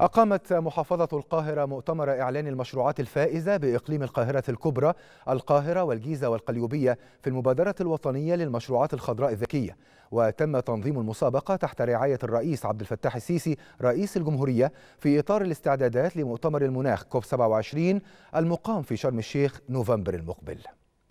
أقامت محافظة القاهرة مؤتمر إعلان المشروعات الفائزة بإقليم القاهرة الكبرى، القاهرة والجيزة والقليوبية في المبادرة الوطنية للمشروعات الخضراء الذكية، وتم تنظيم المسابقة تحت رعاية الرئيس عبد الفتاح السيسي رئيس الجمهورية في إطار الاستعدادات لمؤتمر المناخ كوب 27 المقام في شرم الشيخ نوفمبر المقبل.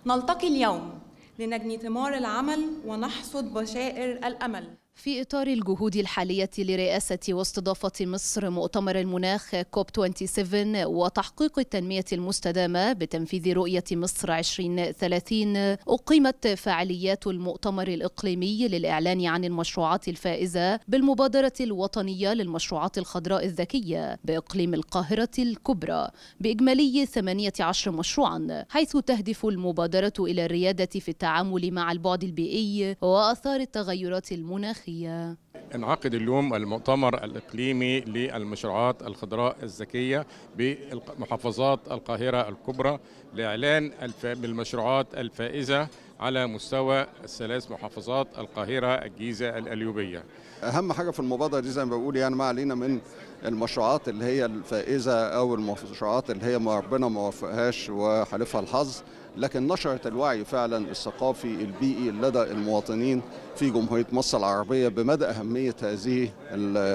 نلتقي اليوم لنجني ثمار العمل ونحصد بشائر الأمل. في إطار الجهود الحالية لرئاسة واستضافة مصر مؤتمر المناخ كوب 27 وتحقيق التنمية المستدامة بتنفيذ رؤية مصر 2030 أقيمت فعاليات المؤتمر الإقليمي للإعلان عن المشروعات الفائزة بالمبادرة الوطنية للمشروعات الخضراء الذكية بإقليم القاهرة الكبرى بإجمالي 18 مشروعا حيث تهدف المبادرة إلى الريادة في التعامل مع البعد البيئي وآثار التغيرات المناخية التاريخية انعقد اليوم المؤتمر الإقليمي للمشروعات الخضراء الذكية بمحافظات القاهرة الكبرى لإعلان المشروعات الفائزة على مستوى الثلاث محافظات القاهرة الجيزة الأليوبية أهم حاجة في المبادرة دي زي ما بقول يعني ما علينا من المشروعات اللي هي الفائزة أو المشروعات اللي هي ما ربنا ما وفقهاش وحالفها الحظ لكن نشرت الوعي فعلا الثقافي البيئي لدى المواطنين في جمهورية مصر العربية بمدى أهمية هذه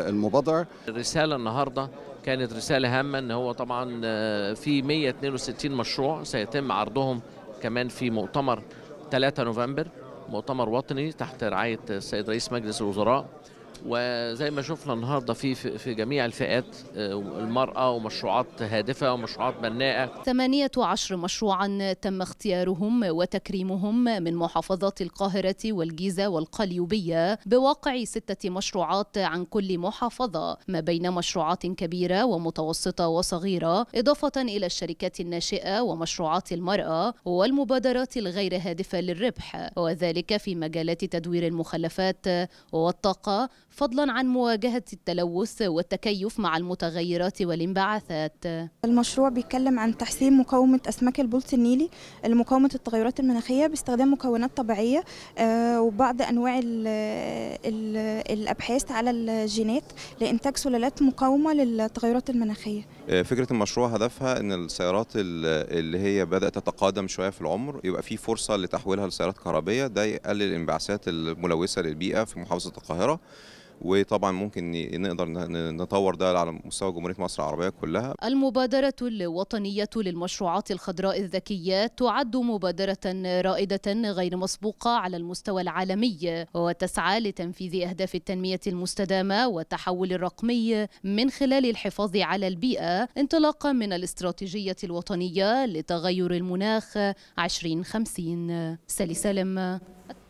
المبادرة الرسالة النهاردة كانت رسالة هامة أن هو طبعا آه، في 162 مشروع سيتم عرضهم كمان في مؤتمر 3 نوفمبر مؤتمر وطني تحت رعاية السيد رئيس مجلس الوزراء وزي ما شفنا النهارده في في جميع الفئات آه، المراه ومشروعات هادفه ومشروعات بناءه 18 مشروعا تم اختيارهم وتكريمهم من محافظات القاهره والجيزه والقليوبيه بواقع سته مشروعات عن كل محافظه ما بين مشروعات كبيره ومتوسطه وصغيره اضافه الى الشركات الناشئه ومشروعات المراه والمبادرات الغير هادفه للربح وذلك في مجالات تدوير المخلفات والطاقه فضلا عن مواجهة التلوث والتكيف مع المتغيرات والانبعاثات المشروع بيتكلم عن تحسين مقاومة أسماك البلط النيلي لمقاومة التغيرات المناخية باستخدام مكونات طبيعية آه، وبعض أنواع الـ الـ الأبحاث على الجينات لإنتاج سلالات مقاومة للتغيرات المناخية آه، فكرة المشروع هدفها أن السيارات اللي هي بدأت تتقادم شوية في العمر يبقى في فرصة لتحويلها لسيارات كهربية ده يقلل الانبعاثات الملوثة للبيئة في محافظة القاهرة وطبعا ممكن نقدر نطور ده على مستوى جمهوريه مصر العربيه كلها. المبادره الوطنيه للمشروعات الخضراء الذكيه تعد مبادره رائده غير مسبوقه على المستوى العالمي وتسعى لتنفيذ اهداف التنميه المستدامه والتحول الرقمي من خلال الحفاظ على البيئه انطلاقا من الاستراتيجيه الوطنيه لتغير المناخ 2050 سالي سالم